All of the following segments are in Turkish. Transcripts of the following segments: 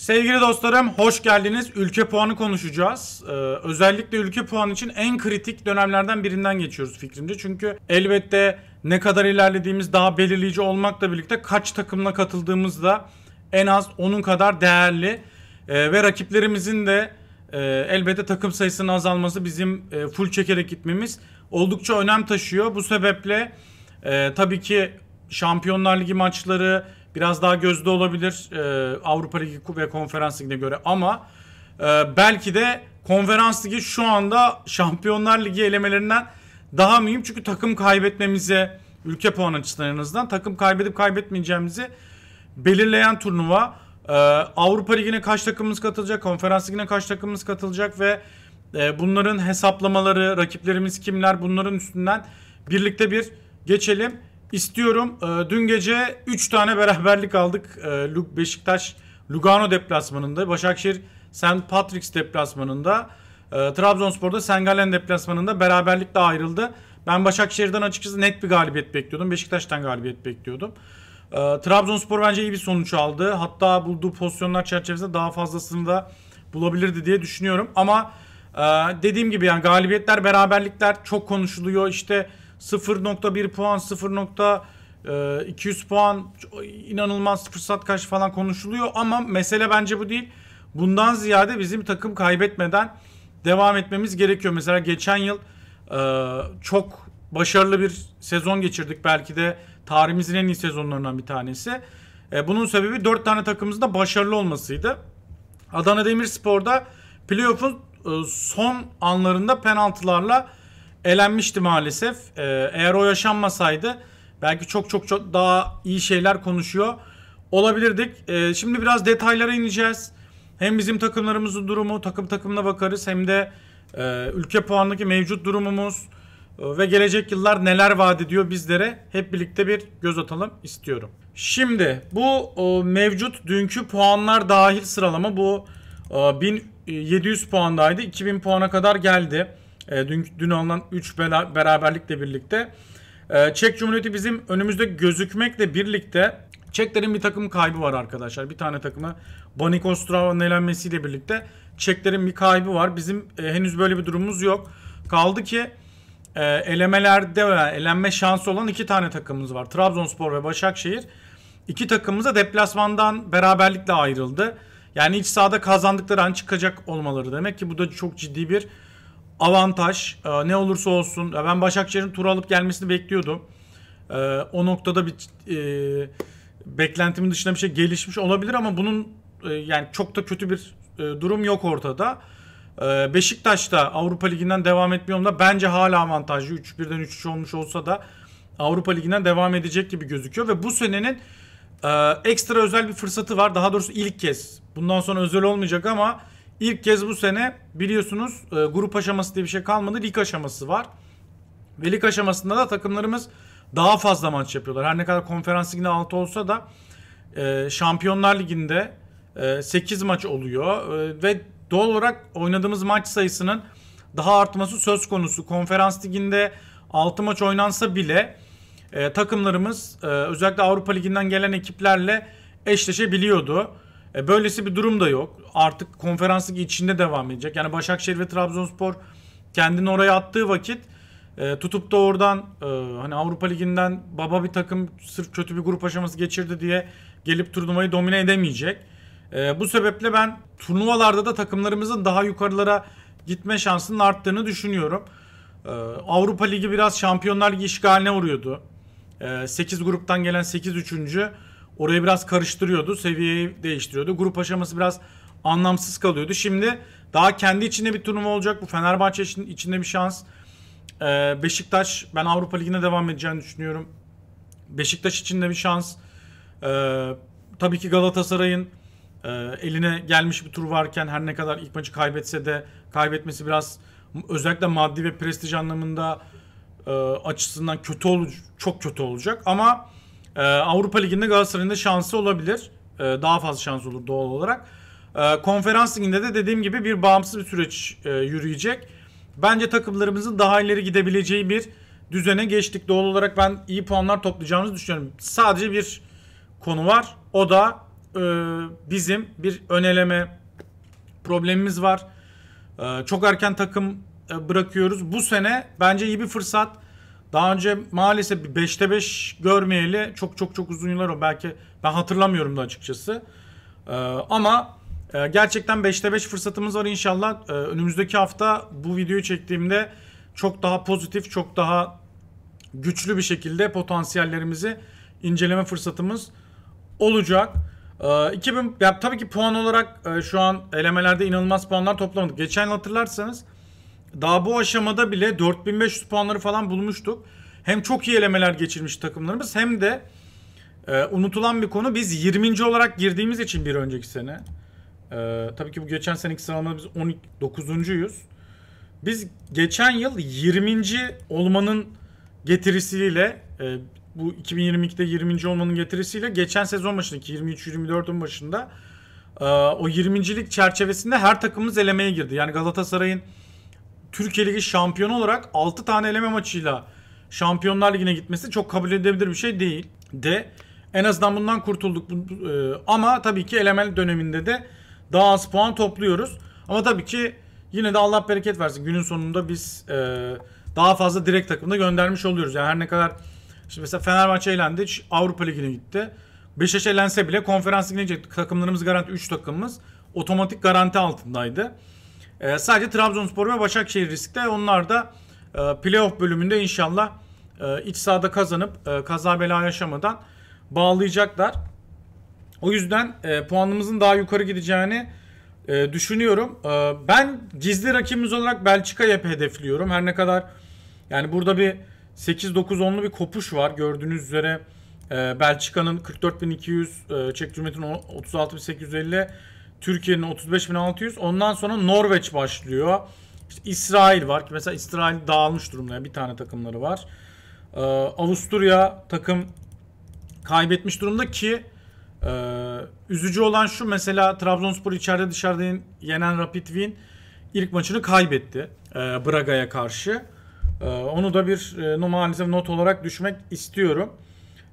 Sevgili dostlarım hoş geldiniz. Ülke puanı konuşacağız. Ee, özellikle ülke puanı için en kritik dönemlerden birinden geçiyoruz fikrimce. Çünkü elbette ne kadar ilerlediğimiz daha belirleyici olmakla birlikte kaç takımla katıldığımız da en az onun kadar değerli. Ee, ve rakiplerimizin de e, elbette takım sayısının azalması bizim e, full çekerek gitmemiz oldukça önem taşıyor. Bu sebeple e, tabii ki Şampiyonlar Ligi maçları, biraz daha gözde olabilir e, Avrupa Ligi ve Konferans Ligi'ne göre ama e, belki de Konferans Ligi şu anda Şampiyonlar Ligi elemelerinden daha mühim çünkü takım kaybetmemize ülke puan açısından takım kaybedip kaybetmeyeceğimizi belirleyen turnuva. Ee, Avrupa Ligi'ne kaç takımımız katılacak, Konferans Ligi'ne kaç takımımız katılacak ve e, bunların hesaplamaları, rakiplerimiz kimler bunların üstünden birlikte bir geçelim istiyorum. Ee, dün gece 3 tane beraberlik aldık. E, Beşiktaş Lugano deplasmanında, Başakşehir St. Patrick's deplasmanında, e, Trabzonspor'da Sengalen deplasmanında beraberlikle ayrıldı. Ben Başakşehir'den açıkçası net bir galibiyet bekliyordum. Beşiktaş'tan galibiyet bekliyordum. Trabzonspor bence iyi bir sonuç aldı. Hatta bulduğu pozisyonlar çerçevesinde daha fazlasını da bulabilirdi diye düşünüyorum. Ama e, dediğim gibi yani galibiyetler, beraberlikler çok konuşuluyor. İşte 0.1 puan, 0.200 e, puan inanılmaz fırsat kaç falan konuşuluyor ama mesele bence bu değil. Bundan ziyade bizim takım kaybetmeden devam etmemiz gerekiyor. Mesela geçen yıl e, çok başarılı bir sezon geçirdik. Belki de tarihimizin en iyi sezonlarından bir tanesi. E, bunun sebebi 4 tane takımımızın da başarılı olmasıydı. Adana Demirspor'da playoff'un son anlarında penaltılarla elenmişti maalesef. Ee, eğer o yaşanmasaydı belki çok çok çok daha iyi şeyler konuşuyor olabilirdik. Ee, şimdi biraz detaylara ineceğiz. Hem bizim takımlarımızın durumu, takım takımına bakarız hem de e, ülke puanındaki mevcut durumumuz e, ve gelecek yıllar neler vaat ediyor bizlere hep birlikte bir göz atalım istiyorum. Şimdi bu e, mevcut dünkü puanlar dahil sıralama bu e, 1700 puandaydı. 2000 puana kadar geldi. E, dün, dün alınan 3 beraberlikle birlikte. E, Çek Cumhuriyeti bizim önümüzde gözükmekle birlikte Çeklerin bir takım kaybı var arkadaşlar. Bir tane takımı Baniko Strava'nın elenmesiyle birlikte Çeklerin bir kaybı var. Bizim e, henüz böyle bir durumumuz yok. Kaldı ki e, elemelerde veya elenme şansı olan iki tane takımımız var. Trabzonspor ve Başakşehir. İki takımımız da deplasmandan beraberlikle ayrıldı. Yani iç sahada kazandıkları an çıkacak olmaları demek ki bu da çok ciddi bir avantaj e, ne olursa olsun. Ya ben Başakşehir'in tur alıp gelmesini bekliyordum. E, o noktada bir e, beklentimin dışında bir şey gelişmiş olabilir ama bunun e, yani çok da kötü bir e, durum yok ortada. E, Beşiktaş da Avrupa Ligi'nden devam etmiyor da bence hala avantajlı. 3-1'den 3-3 olmuş olsa da Avrupa Ligi'nden devam edecek gibi gözüküyor ve bu senenin e, ekstra özel bir fırsatı var. Daha doğrusu ilk kez. Bundan sonra özel olmayacak ama İlk kez bu sene biliyorsunuz e, grup aşaması diye bir şey kalmadı. Lig aşaması var. Ve lig aşamasında da takımlarımız daha fazla maç yapıyorlar. Her ne kadar konferans liginde 6 olsa da e, Şampiyonlar Ligi'nde e, 8 maç oluyor. E, ve doğal olarak oynadığımız maç sayısının daha artması söz konusu. Konferans Ligi'nde 6 maç oynansa bile e, takımlarımız e, özellikle Avrupa Ligi'nden gelen ekiplerle eşleşebiliyordu. E, böylesi bir durum da yok. Artık konferanslık içinde devam edecek. Yani Başakşehir ve Trabzonspor kendini oraya attığı vakit e, tutup da oradan e, hani Avrupa Ligi'nden baba bir takım sırf kötü bir grup aşaması geçirdi diye gelip turnuvayı domine edemeyecek. E, bu sebeple ben turnuvalarda da takımlarımızın daha yukarılara gitme şansının arttığını düşünüyorum. E, Avrupa Ligi biraz Şampiyonlar Ligi işgaline uğruyordu. E, 8 gruptan gelen 8 üçüncü Orayı biraz karıştırıyordu, seviyeyi değiştiriyordu. Grup aşaması biraz anlamsız kalıyordu. Şimdi daha kendi içinde bir turnuva olacak. Bu Fenerbahçe için içinde bir şans. Ee, Beşiktaş ben Avrupa Ligi'ne devam edeceğini düşünüyorum. Beşiktaş için de bir şans. Ee, tabii ki Galatasaray'ın e, eline gelmiş bir tur varken her ne kadar ilk maçı kaybetse de kaybetmesi biraz özellikle maddi ve prestij anlamında e, açısından kötü olacak, çok kötü olacak ama ee, Avrupa Ligi'nde Galatasaray'ın da şansı olabilir. Ee, daha fazla şans olur doğal olarak. Ee, konferans Ligi'nde de dediğim gibi bir bağımsız bir süreç e, yürüyecek. Bence takımlarımızın daha ileri gidebileceği bir düzene geçtik. Doğal olarak ben iyi puanlar toplayacağımızı düşünüyorum. Sadece bir konu var. O da e, bizim bir öneleme problemimiz var. E, çok erken takım e, bırakıyoruz. Bu sene bence iyi bir fırsat. Daha önce maalesef 5'te 5 görmeyeli çok çok çok uzun yıllar o. Belki ben hatırlamıyorum da açıkçası. Ee, ama e, gerçekten 5'te 5 fırsatımız var inşallah. Ee, önümüzdeki hafta bu videoyu çektiğimde çok daha pozitif, çok daha güçlü bir şekilde potansiyellerimizi inceleme fırsatımız olacak. Ee, 2000 ya tabii ki puan olarak e, şu an elemelerde inanılmaz puanlar toplamadık. Geçen yıl hatırlarsanız daha bu aşamada bile 4500 puanları falan bulmuştuk. Hem çok iyi elemeler geçirmiş takımlarımız hem de e, unutulan bir konu biz 20. olarak girdiğimiz için bir önceki sene. E, tabii ki bu geçen seneki sıralamada biz 19.'yüz. Biz geçen yıl 20. olmanın getirisiyle e, bu 2022'de 20. olmanın getirisiyle geçen sezon başındaki 23-24'ün başında e, o 20.lik çerçevesinde her takımımız elemeye girdi. Yani Galatasaray'ın Türkiye Ligi şampiyonu olarak 6 tane eleme maçıyla Şampiyonlar Ligi'ne gitmesi çok kabul edilebilir bir şey değil. De en azından bundan kurtulduk. E, ama tabii ki elemel döneminde de daha az puan topluyoruz. Ama tabii ki yine de Allah bereket versin. Günün sonunda biz e, daha fazla direkt takımda göndermiş oluyoruz. Yani her ne kadar işte mesela Fenerbahçe elendi. Avrupa Ligi'ne gitti. Beşiktaş elense bile konferans ligine takımlarımız garanti 3 takımımız otomatik garanti altındaydı. E, sadece Trabzonspor ve Başakşehir riskte. Onlar da e, playoff bölümünde inşallah e, iç sahada kazanıp e, kaza bela yaşamadan bağlayacaklar. O yüzden e, puanımızın daha yukarı gideceğini e, düşünüyorum. E, ben gizli rakibimiz olarak Belçika'yı hep hedefliyorum. Her ne kadar yani burada bir 8-9-10'lu bir kopuş var. Gördüğünüz üzere e, Belçika'nın 44.200, e, Çek Cumhuriyeti'nin 36.850, Türkiye'nin 35.600. Ondan sonra Norveç başlıyor. İşte İsrail var ki mesela İsrail dağılmış durumda. Yani bir tane takımları var. Ee, Avusturya takım kaybetmiş durumda ki e, üzücü olan şu mesela Trabzonspor içeride dışarıda yenen Rapid Wien ilk maçını kaybetti e, Braga'ya karşı. E, onu da bir e, maalesef not olarak düşmek istiyorum.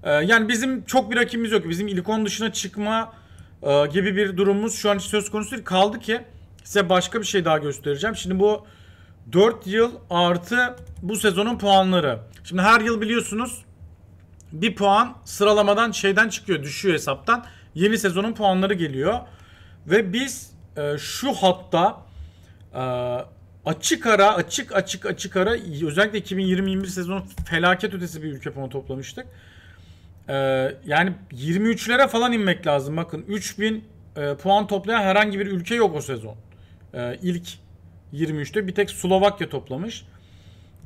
E, yani bizim çok bir rakibimiz yok. Bizim ilk 10 dışına çıkma e, gibi bir durumumuz şu an söz konusu değil. Kaldı ki size başka bir şey daha göstereceğim. Şimdi bu 4 yıl artı bu sezonun puanları. Şimdi her yıl biliyorsunuz bir puan sıralamadan şeyden çıkıyor düşüyor hesaptan. Yeni sezonun puanları geliyor. Ve biz e, şu hatta e, açık ara açık açık açık ara özellikle 2020-21 sezonu felaket ötesi bir ülke puanı toplamıştık. Ee, yani 23'lere falan inmek lazım. Bakın 3000 e, puan toplayan herhangi bir ülke yok o sezon. Ee, ilk 23'te bir tek Slovakya toplamış.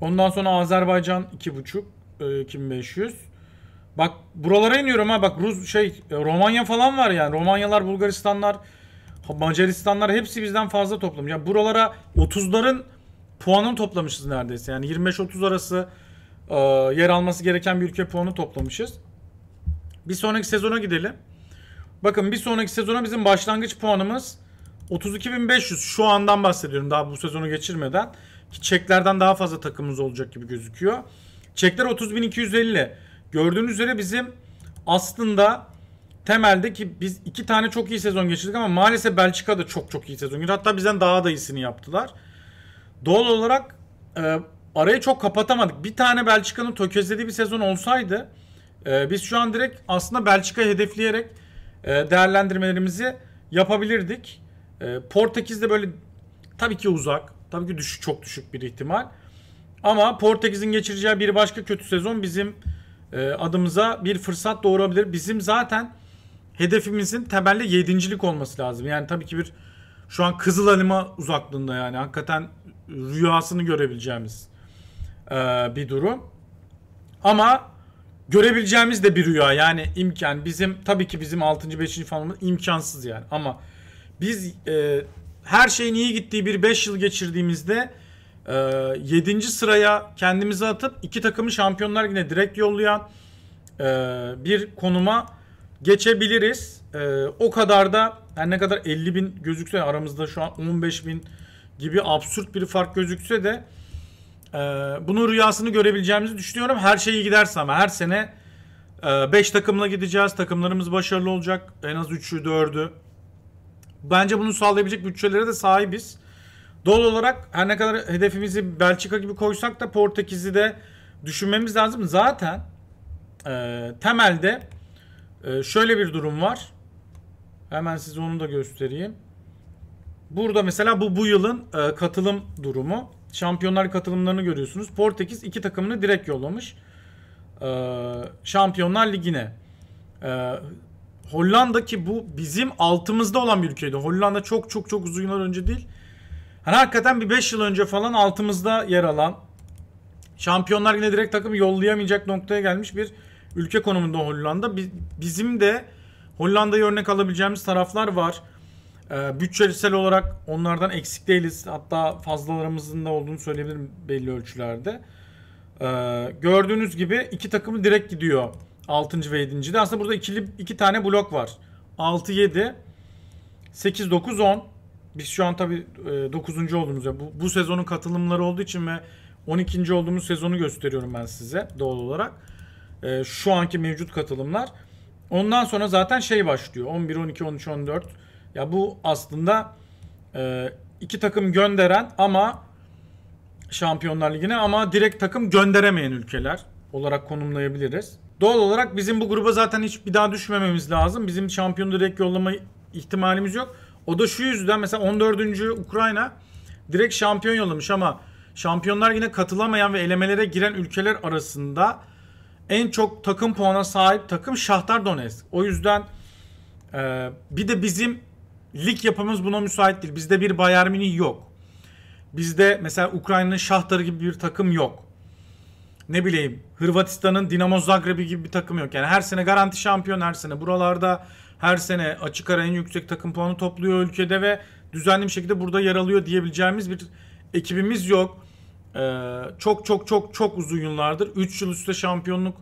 Ondan sonra Azerbaycan 2.5 e, 2500. Bak buralara iniyorum ha bak Rus şey e, Romanya falan var yani. Romanyalar, Bulgaristanlar, Macaristanlar hepsi bizden fazla toplamış. Yani buralara 30'ların puanını toplamışız neredeyse. Yani 25-30 arası e, yer alması gereken bir ülke puanı toplamışız. Bir sonraki sezona gidelim. Bakın bir sonraki sezona bizim başlangıç puanımız 32.500 şu andan bahsediyorum daha bu sezonu geçirmeden. Ki çeklerden daha fazla takımımız olacak gibi gözüküyor. Çekler 30.250. Gördüğünüz üzere bizim aslında temelde ki biz iki tane çok iyi sezon geçirdik ama maalesef Belçika da çok çok iyi sezon geçirdi. Hatta bizden daha da iyisini yaptılar. Doğal olarak e, arayı çok kapatamadık. Bir tane Belçika'nın tökezlediği bir sezon olsaydı e, biz şu an direkt aslında Belçika'yı hedefleyerek e, değerlendirmelerimizi yapabilirdik. E, de böyle tabii ki uzak. Tabii ki düşük, çok düşük bir ihtimal. Ama Portekiz'in geçireceği bir başka kötü sezon bizim e, adımıza bir fırsat doğurabilir. Bizim zaten hedefimizin temelde yedincilik olması lazım. Yani tabii ki bir şu an kızıl anima uzaklığında yani hakikaten rüyasını görebileceğimiz e, bir durum. Ama görebileceğimiz de bir rüya. Yani imkan bizim tabii ki bizim 6. 5. falanımız imkansız yani ama biz e, her şeyin iyi gittiği bir 5 yıl geçirdiğimizde e, 7. sıraya kendimizi atıp iki takımı şampiyonlar yine direkt yollayan e, bir konuma geçebiliriz. E, o kadar da yani ne kadar 50 bin gözükse aramızda şu an 15 bin gibi absürt bir fark gözükse de ee, bunun rüyasını görebileceğimizi düşünüyorum. Her şey iyi giderse ama her sene 5 e, takımla gideceğiz. Takımlarımız başarılı olacak. En az 3'ü 4'ü. Bence bunu sağlayabilecek bütçelere de sahibiz. Doğal olarak her ne kadar hedefimizi Belçika gibi koysak da Portekiz'i de düşünmemiz lazım. Zaten e, temelde e, şöyle bir durum var. Hemen size onu da göstereyim. Burada mesela bu bu yılın e, katılım durumu şampiyonlar katılımlarını görüyorsunuz. Portekiz iki takımını direkt yollamış. Ee, şampiyonlar Ligi'ne. Ee, Hollanda ki bu bizim altımızda olan bir ülkeydi. Hollanda çok çok çok uzun yıllar önce değil. Hani hakikaten bir 5 yıl önce falan altımızda yer alan Şampiyonlar yine direkt takım yollayamayacak noktaya gelmiş bir ülke konumunda Hollanda. Bizim de Hollanda'yı örnek alabileceğimiz taraflar var. Ee, bütçesel olarak onlardan eksik değiliz. Hatta fazlalarımızın da olduğunu söyleyebilirim belli ölçülerde. Ee, gördüğünüz gibi iki takımı direkt gidiyor 6. ve 7. de. Aslında burada ikili iki tane blok var. 6 7 8 9 10. Biz şu an tabii 9. E, olduğumuz ya bu, bu sezonun katılımları olduğu için ve 12. olduğumuz sezonu gösteriyorum ben size doğal olarak. Ee, şu anki mevcut katılımlar. Ondan sonra zaten şey başlıyor. 11 12 13 14 ya bu aslında e, iki takım gönderen ama Şampiyonlar Ligi'ne ama direkt takım gönderemeyen ülkeler olarak konumlayabiliriz. Doğal olarak bizim bu gruba zaten hiç bir daha düşmememiz lazım. Bizim şampiyon direkt yollama ihtimalimiz yok. O da şu yüzden mesela 14. Ukrayna direkt şampiyon yollamış ama şampiyonlar yine katılamayan ve elemelere giren ülkeler arasında en çok takım puana sahip takım Şahtar Donetsk. O yüzden e, bir de bizim lig yapımız buna müsait değil. Bizde bir Bayern Münih yok. Bizde mesela Ukrayna'nın Şahtarı gibi bir takım yok. Ne bileyim Hırvatistan'ın Dinamo Zagreb'i gibi bir takım yok. Yani her sene garanti şampiyon her sene buralarda her sene açık ara en yüksek takım puanı topluyor ülkede ve düzenli bir şekilde burada yer alıyor diyebileceğimiz bir ekibimiz yok. Ee, çok çok çok çok uzun yıllardır 3 yıl üstte şampiyonluk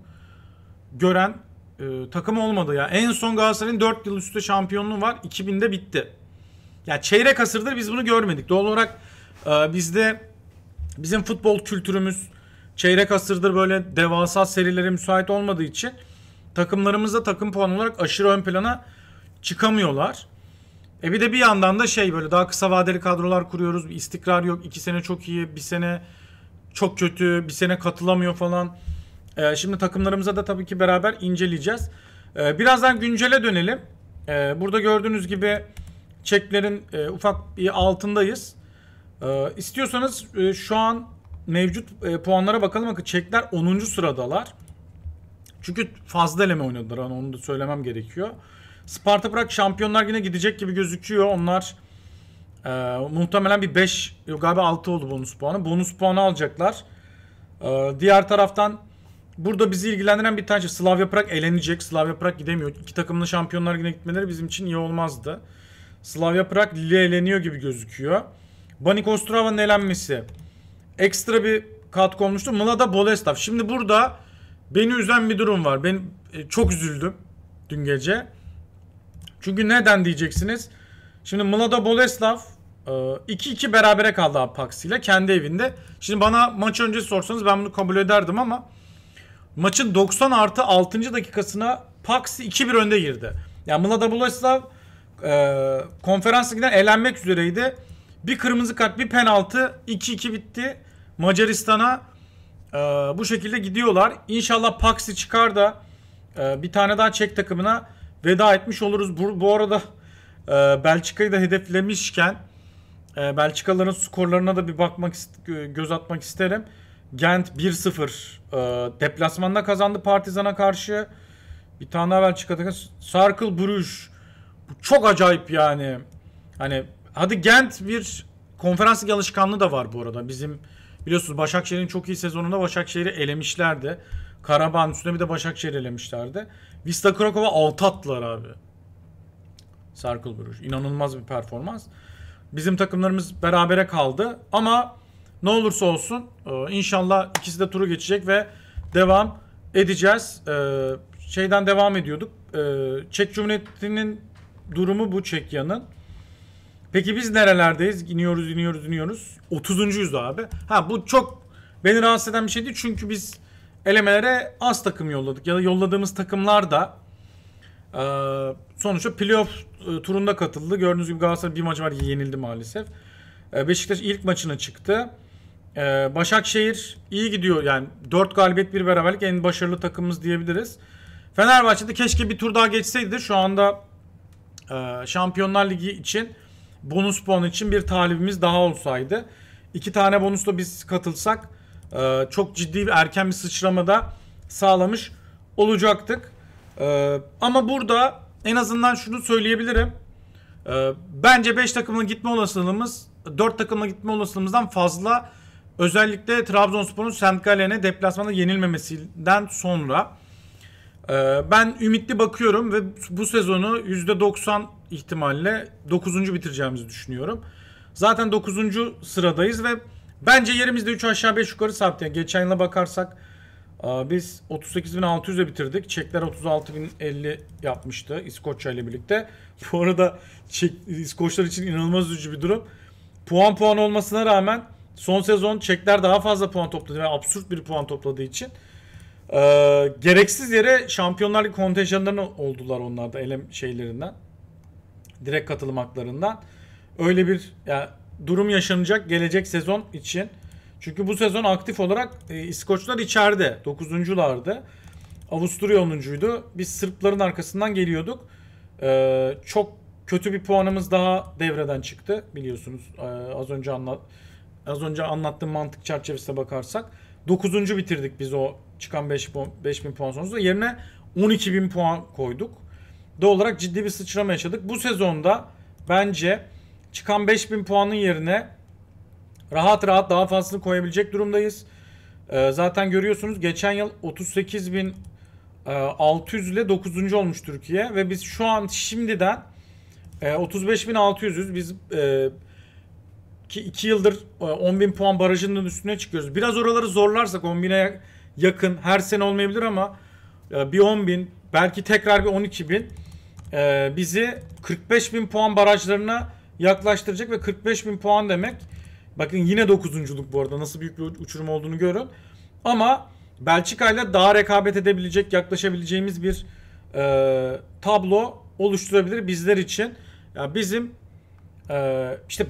gören e, takım olmadı ya. En son Galatasaray'ın 4 yıl üstü şampiyonluğu var. 2000'de bitti. Ya çeyrek asırdır biz bunu görmedik. Doğal olarak e, bizde bizim futbol kültürümüz çeyrek asırdır böyle devasa serilere müsait olmadığı için takımlarımızda takım puan olarak aşırı ön plana çıkamıyorlar. E bir de bir yandan da şey böyle daha kısa vadeli kadrolar kuruyoruz. Bir istikrar yok. iki sene çok iyi, bir sene çok kötü, bir sene katılamıyor falan. E, şimdi takımlarımıza da tabii ki beraber inceleyeceğiz. E, birazdan güncele dönelim. E, burada gördüğünüz gibi çeklerin e, ufak bir altındayız. E, istiyorsanız e, şu an mevcut e, puanlara bakalım. Bakın çekler 10. sıradalar. Çünkü fazla eleme oynadılar. Yani onu da söylemem gerekiyor. Sparta bırak şampiyonlar yine gidecek gibi gözüküyor. Onlar e, muhtemelen bir 5 yok galiba 6 oldu bonus puanı. Bonus puanı alacaklar. E, diğer taraftan Burada bizi ilgilendiren bir tane şey. Slavia Prag elenecek. Slavia Prag gidemiyor. İki takımın şampiyonlar yine gitmeleri bizim için iyi olmazdı. Slavia Prag Lille eleniyor gibi gözüküyor. Banik Ostrava'nın elenmesi. Ekstra bir katkı olmuştu. Mlada Boleslav. Şimdi burada beni üzen bir durum var. Ben e, çok üzüldüm dün gece. Çünkü neden diyeceksiniz. Şimdi Mlada Boleslav 2-2 e, berabere kaldı Apax ile kendi evinde. Şimdi bana maç öncesi sorsanız ben bunu kabul ederdim ama Maçın 90 artı 6. dakikasına Paxi 2-1 önde girdi. Yani Mlada Buloslav e, konferans ligden elenmek üzereydi. Bir kırmızı kart bir penaltı 2-2 bitti. Macaristan'a e, bu şekilde gidiyorlar. İnşallah Paxi çıkar da e, bir tane daha Çek takımına veda etmiş oluruz. Bu, bu arada e, Belçika'yı da hedeflemişken e, Belçikalıların skorlarına da bir bakmak göz atmak isterim. Gent 1-0 e, deplasmanda kazandı Partizan'a karşı. Bir tane daha Belçika takımı. Bruges. Bu çok acayip yani. Hani hadi Gent bir konferans alışkanlığı da var bu arada. Bizim biliyorsunuz Başakşehir'in çok iyi sezonunda Başakşehir'i elemişlerdi. Karabağ'ın üstüne bir de Başakşehir elemişlerdi. Vista Krakow'a 6 attılar abi. Sarkıl Bruges. İnanılmaz bir performans. Bizim takımlarımız berabere kaldı ama ne olursa olsun e, inşallah ikisi de turu geçecek ve devam edeceğiz. E, şeyden devam ediyorduk. E, Çek Cumhuriyeti'nin durumu bu Çekya'nın. Peki biz nerelerdeyiz? İniyoruz, iniyoruz, iniyoruz. 30. yüz abi. Ha bu çok beni rahatsız eden bir şey değil. Çünkü biz elemelere az takım yolladık. Ya da yolladığımız takımlar da sonuçta playoff turunda katıldı. Gördüğünüz gibi Galatasaray bir maçı var yenildi maalesef. Beşiktaş ilk maçına çıktı. Ee, Başakşehir iyi gidiyor yani 4 galibiyet bir beraberlik en başarılı takımımız diyebiliriz. Fenerbahçe'de keşke bir tur daha geçseydi. Şu anda e, Şampiyonlar Ligi için bonus puan için bir talibimiz daha olsaydı. iki tane bonusla biz katılsak e, çok ciddi bir erken bir sıçramada sağlamış olacaktık. E, ama burada en azından şunu söyleyebilirim. E, bence 5 takımla gitme olasılığımız 4 takımla gitme olasılığımızdan fazla Özellikle Trabzonspor'un Sentgalen'e deplasmanda yenilmemesinden sonra e, ben ümitli bakıyorum ve bu sezonu %90 ihtimalle 9. bitireceğimizi düşünüyorum. Zaten 9. sıradayız ve bence yerimizde 3 aşağı 5 yukarı sabit. Yani geçen yıla bakarsak e, biz 38.600'e bitirdik. Çekler 36.050 yapmıştı İskoçya ile birlikte. Bu arada Çek, İskoçlar için inanılmaz üzücü bir durum. Puan puan olmasına rağmen Son sezon Çekler daha fazla puan topladı ve yani absürt bir puan topladığı için e, gereksiz yere Şampiyonlar Ligi kontenjanlarına oldular onlar da elem şeylerinden. Direkt katılım haklarından. Öyle bir yani durum yaşanacak gelecek sezon için. Çünkü bu sezon aktif olarak e, İskoçlar içeride. dokuzunculardı. Avusturya onuncuydu. Biz Sırpların arkasından geliyorduk. E, çok kötü bir puanımız daha devreden çıktı. Biliyorsunuz e, az önce anlattım az önce anlattığım mantık çerçevesine bakarsak 9. bitirdik biz o çıkan 5 puan, 5000 puan sonucunda. Yerine 12000 puan koyduk. Doğal olarak ciddi bir sıçrama yaşadık. Bu sezonda bence çıkan 5000 puanın yerine rahat rahat daha fazlasını koyabilecek durumdayız. Ee, zaten görüyorsunuz geçen yıl 38.600 e, ile 9. olmuş Türkiye ve biz şu an şimdiden e, 35.600'üz. Biz e, ki 2 yıldır 10.000 e, puan barajının üstüne çıkıyoruz. Biraz oraları zorlarsak 10.000'e yakın her sene olmayabilir ama e, bir 10.000 belki tekrar bir 12.000 e, bizi 45.000 puan barajlarına yaklaştıracak ve 45.000 puan demek bakın yine 9.luk bu arada nasıl büyük bir uçurum olduğunu görün. Ama Belçika ile daha rekabet edebilecek, yaklaşabileceğimiz bir e, tablo oluşturabilir bizler için. Ya bizim e, işte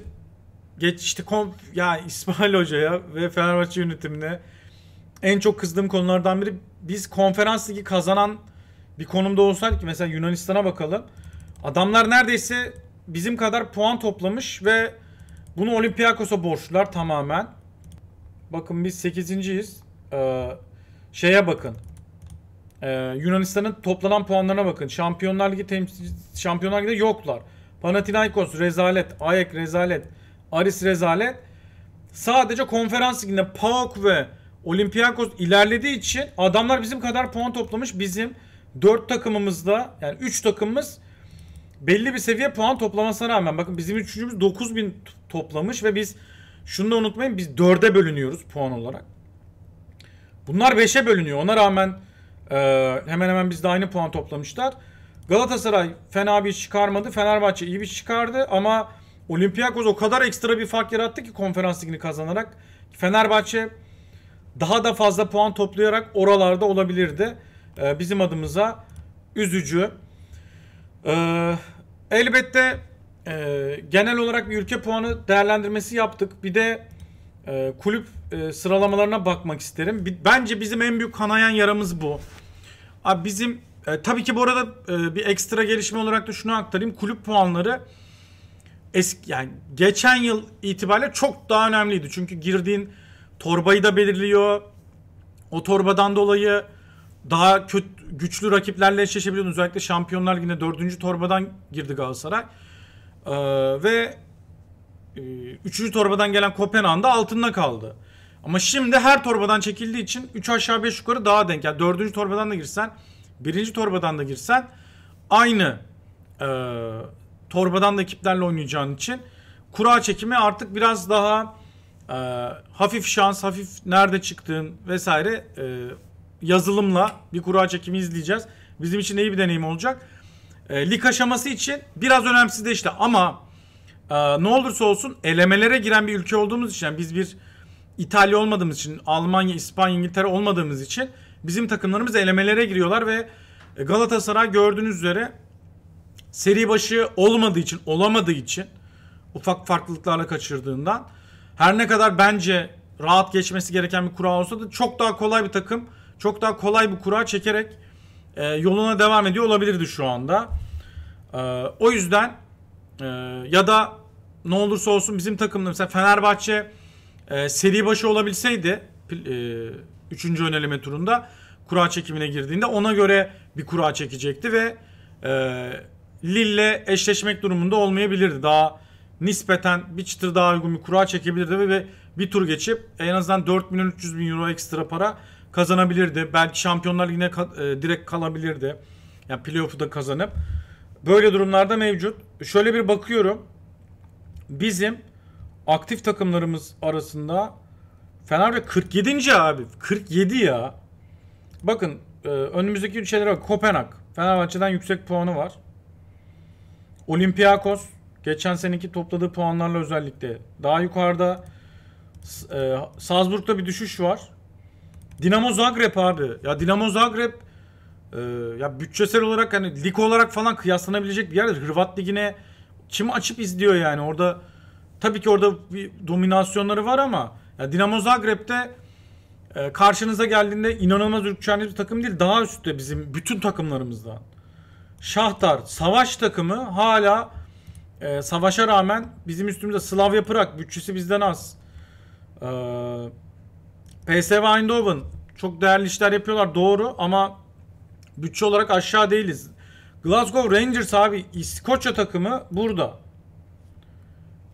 geç işte kom ya İsmail Hoca'ya ve Fenerbahçe yönetimine en çok kızdığım konulardan biri biz konferans ligi kazanan bir konumda olsaydık ki mesela Yunanistan'a bakalım. Adamlar neredeyse bizim kadar puan toplamış ve bunu Olympiakos'a borçlular tamamen. Bakın biz 8.yiz. Ee, şeye bakın. Ee, Yunanistan'ın toplanan puanlarına bakın. Şampiyonlar Ligi temsil Şampiyonlar Ligi'de yoklar. Panathinaikos rezalet, Ayek, rezalet. Aris rezalet. Sadece konferans liginde PAOK ve Olympiakos ilerlediği için adamlar bizim kadar puan toplamış. Bizim 4 takımımızda yani 3 takımımız belli bir seviye puan toplamasına rağmen bakın bizim üçüncümüz 9000 toplamış ve biz şunu da unutmayın biz 4'e bölünüyoruz puan olarak. Bunlar 5'e bölünüyor. Ona rağmen e, hemen hemen biz de aynı puan toplamışlar. Galatasaray fena bir iş çıkarmadı. Fenerbahçe iyi bir iş çıkardı ama Olympiakos o kadar ekstra bir fark yarattı ki konferans ligini kazanarak. Fenerbahçe daha da fazla puan toplayarak oralarda olabilirdi. Ee, bizim adımıza üzücü. Ee, elbette e, genel olarak bir ülke puanı değerlendirmesi yaptık. Bir de e, kulüp e, sıralamalarına bakmak isterim. Bence bizim en büyük kanayan yaramız bu. Abi bizim e, tabii ki bu arada e, bir ekstra gelişme olarak da şunu aktarayım. Kulüp puanları eski yani geçen yıl itibariyle çok daha önemliydi. Çünkü girdiğin torbayı da belirliyor. O torbadan dolayı daha kötü, güçlü rakiplerle eşleşebiliyordun. Özellikle Şampiyonlar Ligi'nde dördüncü torbadan girdi Galatasaray. Ee, ve e, üçüncü torbadan gelen Kopenhag'da altında kaldı. Ama şimdi her torbadan çekildiği için 3 aşağı 5 yukarı daha denk. Yani dördüncü torbadan da girsen, birinci torbadan da girsen aynı e, torbadan da ekiplerle oynayacağın için kura çekimi artık biraz daha e, hafif şans, hafif nerede çıktığın vesaire e, yazılımla bir kura çekimi izleyeceğiz. Bizim için iyi bir deneyim olacak. E, lig aşaması için biraz işte, ama e, ne olursa olsun elemelere giren bir ülke olduğumuz için yani biz bir İtalya olmadığımız için, Almanya, İspanya, İngiltere olmadığımız için bizim takımlarımız elemelere giriyorlar ve Galatasaray gördüğünüz üzere seri başı olmadığı için, olamadığı için ufak farklılıklarla kaçırdığından her ne kadar bence rahat geçmesi gereken bir kura olsa da çok daha kolay bir takım, çok daha kolay bir kura çekerek e, yoluna devam ediyor olabilirdi şu anda. E, o yüzden e, ya da ne olursa olsun bizim takımda mesela Fenerbahçe e, seri başı olabilseydi e, 3. öneleme turunda kura çekimine girdiğinde ona göre bir kura çekecekti ve e, Lille eşleşmek durumunda olmayabilirdi. Daha nispeten bir çıtır daha uygun bir kura çekebilirdi ve, bir tur geçip en azından 4 milyon 300 bin euro ekstra para kazanabilirdi. Belki Şampiyonlar yine ka- e, direkt kalabilirdi. Yani playoff'u da kazanıp. Böyle durumlarda mevcut. Şöyle bir bakıyorum. Bizim aktif takımlarımız arasında Fenerbahçe 47. abi. 47 ya. Bakın e, önümüzdeki şeylere bak. Kopenhag. Fenerbahçe'den yüksek puanı var. Olympiakos geçen seneki topladığı puanlarla özellikle daha yukarıda. E, Salzburg'da bir düşüş var. Dinamo Zagreb abi. Ya Dinamo Zagreb e, ya bütçesel olarak hani lig olarak falan kıyaslanabilecek bir yerdir. Hırvat ligine kim açıp izliyor yani orada tabii ki orada bir dominasyonları var ama ya Dinamo Zagreb'te e, karşınıza geldiğinde inanılmaz ürkçeniz bir takım değil. Daha üstte bizim bütün takımlarımızdan. Şahtar savaş takımı hala e, savaşa rağmen bizim üstümüzde Slavya Prag bütçesi bizden az. E, PSV Eindhoven çok değerli işler yapıyorlar doğru ama bütçe olarak aşağı değiliz. Glasgow Rangers abi İskoçya takımı burada.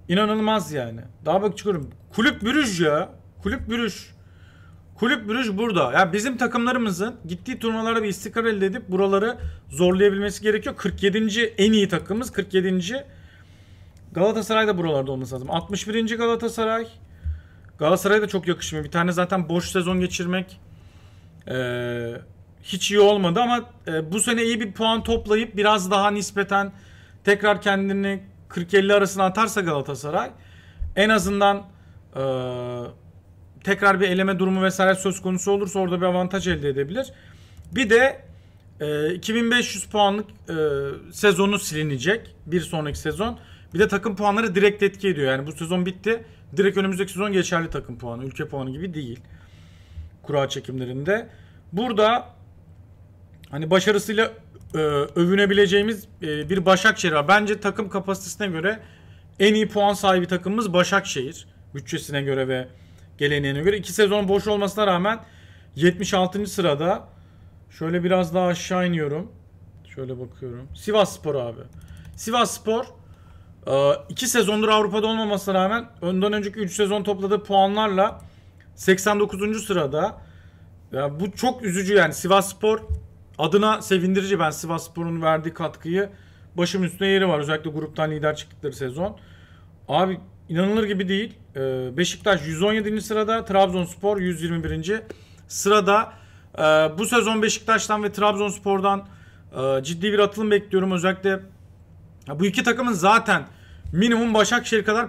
İnanılmaz yani. Daha bak çıkıyorum. Kulüp bürüş ya. Kulüp bürüş. Kulüp Brüj burada. Ya yani bizim takımlarımızın gittiği turnuvalarda bir istikrar elde edip buraları zorlayabilmesi gerekiyor. 47. en iyi takımımız 47. Galatasaray da buralarda olması lazım. 61. Galatasaray. Galatasaray da çok yakışmıyor. Bir tane zaten boş sezon geçirmek e, hiç iyi olmadı ama e, bu sene iyi bir puan toplayıp biraz daha nispeten tekrar kendini 40-50 arasına atarsa Galatasaray en azından e, tekrar bir eleme durumu vesaire söz konusu olursa orada bir avantaj elde edebilir. Bir de e, 2500 puanlık e, sezonu silinecek bir sonraki sezon. Bir de takım puanları direkt etki ediyor. Yani bu sezon bitti. Direkt önümüzdeki sezon geçerli takım puanı. Ülke puanı gibi değil. Kura çekimlerinde. Burada hani başarısıyla e, övünebileceğimiz e, bir Başakşehir var. Bence takım kapasitesine göre en iyi puan sahibi takımımız Başakşehir. Bütçesine göre ve geleneğine göre. iki sezon boş olmasına rağmen 76. sırada. Şöyle biraz daha aşağı iniyorum. Şöyle bakıyorum. Sivas Spor abi. Sivas Spor 2 e, sezondur Avrupa'da olmamasına rağmen önden önceki 3 sezon topladığı puanlarla 89. sırada. Yani bu çok üzücü yani Sivas Spor adına sevindirici ben Sivas Spor'un verdiği katkıyı başım üstüne yeri var özellikle gruptan lider çıktıkları sezon. Abi İnanılır gibi değil. Ee, Beşiktaş 117. sırada, Trabzonspor 121. sırada. Ee, bu sezon Beşiktaş'tan ve Trabzonspor'dan e, ciddi bir atılım bekliyorum. Özellikle bu iki takımın zaten minimum Başakşehir kadar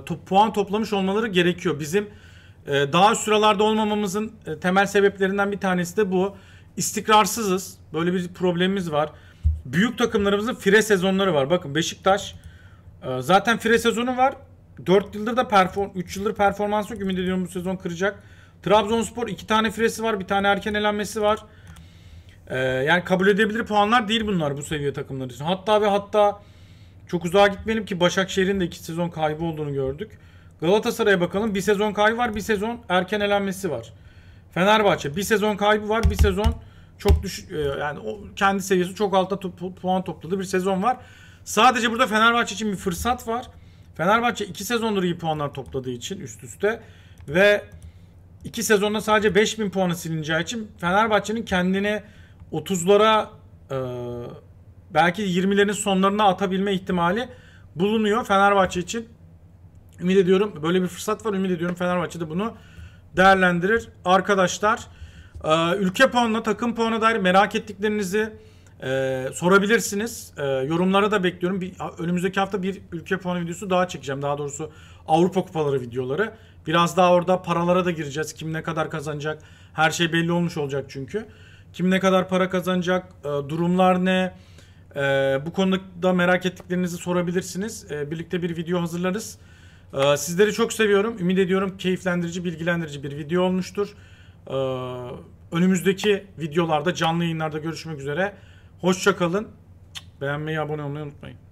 e, puan toplamış olmaları gerekiyor. Bizim e, daha üst sıralarda olmamamızın temel sebeplerinden bir tanesi de bu. İstikrarsızız. Böyle bir problemimiz var. Büyük takımlarımızın fire sezonları var. Bakın Beşiktaş zaten fire sezonu var. 4 yıldır da perform 3 yıldır performans yok. Ümit ediyorum bu sezon kıracak. Trabzonspor 2 tane firesi var. Bir tane erken elenmesi var. Ee, yani kabul edebilir puanlar değil bunlar bu seviye takımları için. Hatta ve hatta çok uzağa gitmeyelim ki Başakşehir'in de 2 sezon kaybı olduğunu gördük. Galatasaray'a bakalım. Bir sezon kaybı var. Bir sezon erken elenmesi var. Fenerbahçe bir sezon kaybı var. Bir sezon çok düşük e, yani kendi seviyesi çok altta pu puan topladı bir sezon var. Sadece burada Fenerbahçe için bir fırsat var. Fenerbahçe 2 sezondur iyi puanlar topladığı için üst üste ve 2 sezonda sadece 5000 puanı silineceği için Fenerbahçe'nin kendini 30'lara e, belki 20'lerin sonlarına atabilme ihtimali bulunuyor Fenerbahçe için. Ümit ediyorum böyle bir fırsat var. Ümit ediyorum Fenerbahçe de bunu değerlendirir. Arkadaşlar e, ülke puanına takım puanına dair merak ettiklerinizi ee, sorabilirsiniz. Ee, yorumlara da bekliyorum. Bir, önümüzdeki hafta bir ülke puanı videosu daha çekeceğim. Daha doğrusu Avrupa kupaları videoları. Biraz daha orada paralara da gireceğiz. Kim ne kadar kazanacak? Her şey belli olmuş olacak çünkü. Kim ne kadar para kazanacak? E, durumlar ne? E, bu konuda merak ettiklerinizi sorabilirsiniz. E, birlikte bir video hazırlarız. E, sizleri çok seviyorum. Ümit ediyorum keyiflendirici, bilgilendirici bir video olmuştur. E, önümüzdeki videolarda, canlı yayınlarda görüşmek üzere. Hoşçakalın. Beğenmeyi, abone olmayı unutmayın.